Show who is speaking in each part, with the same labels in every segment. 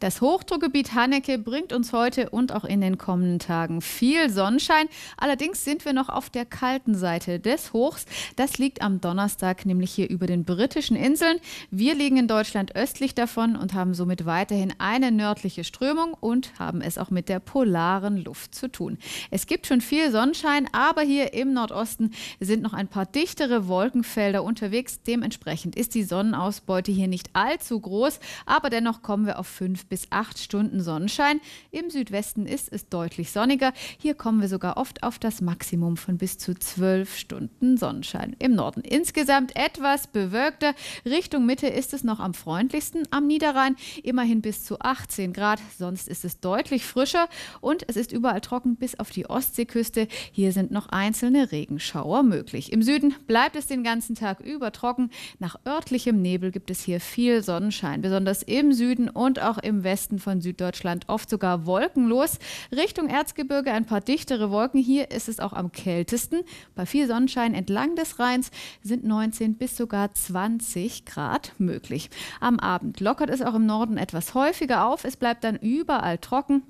Speaker 1: Das Hochdruckgebiet Hanneke bringt uns heute und auch in den kommenden Tagen viel Sonnenschein. Allerdings sind wir noch auf der kalten Seite des Hochs. Das liegt am Donnerstag nämlich hier über den britischen Inseln. Wir liegen in Deutschland östlich davon und haben somit weiterhin eine nördliche Strömung und haben es auch mit der polaren Luft zu tun. Es gibt schon viel Sonnenschein, aber hier im Nordosten sind noch ein paar dichtere Wolkenfelder unterwegs. Dementsprechend ist die Sonnenausbeute hier nicht allzu groß, aber dennoch kommen wir auf 5 bis 8 Stunden Sonnenschein. Im Südwesten ist es deutlich sonniger. Hier kommen wir sogar oft auf das Maximum von bis zu 12 Stunden Sonnenschein. Im Norden insgesamt etwas bewölkter. Richtung Mitte ist es noch am freundlichsten. Am Niederrhein immerhin bis zu 18 Grad. Sonst ist es deutlich frischer und es ist überall trocken bis auf die Ostseeküste. Hier sind noch einzelne Regenschauer möglich. Im Süden bleibt es den ganzen Tag über trocken. Nach örtlichem Nebel gibt es hier viel Sonnenschein, besonders im Süden und auch im im Westen von Süddeutschland oft sogar wolkenlos. Richtung Erzgebirge ein paar dichtere Wolken. Hier ist es auch am kältesten. Bei viel Sonnenschein entlang des Rheins sind 19 bis sogar 20 Grad möglich. Am Abend lockert es auch im Norden etwas häufiger auf. Es bleibt dann überall trocken.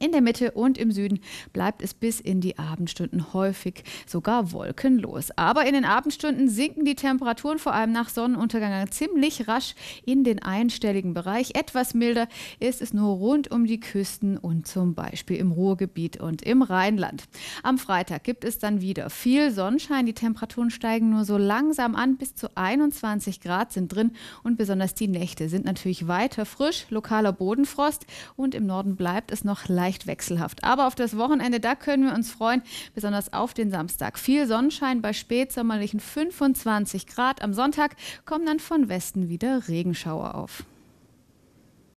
Speaker 1: In der Mitte und im Süden bleibt es bis in die Abendstunden häufig sogar wolkenlos. Aber in den Abendstunden sinken die Temperaturen vor allem nach Sonnenuntergang ziemlich rasch in den einstelligen Bereich. Etwas milder ist es nur rund um die Küsten und zum Beispiel im Ruhrgebiet und im Rheinland. Am Freitag gibt es dann wieder viel Sonnenschein. Die Temperaturen steigen nur so langsam an. Bis zu 21 Grad sind drin und besonders die Nächte sind natürlich weiter frisch. Lokaler Bodenfrost und im Norden bleibt es noch leicht leicht wechselhaft. Aber auf das Wochenende, da können wir uns freuen, besonders auf den Samstag. Viel Sonnenschein bei spätsommerlichen 25 Grad. Am Sonntag kommen dann von Westen wieder Regenschauer auf.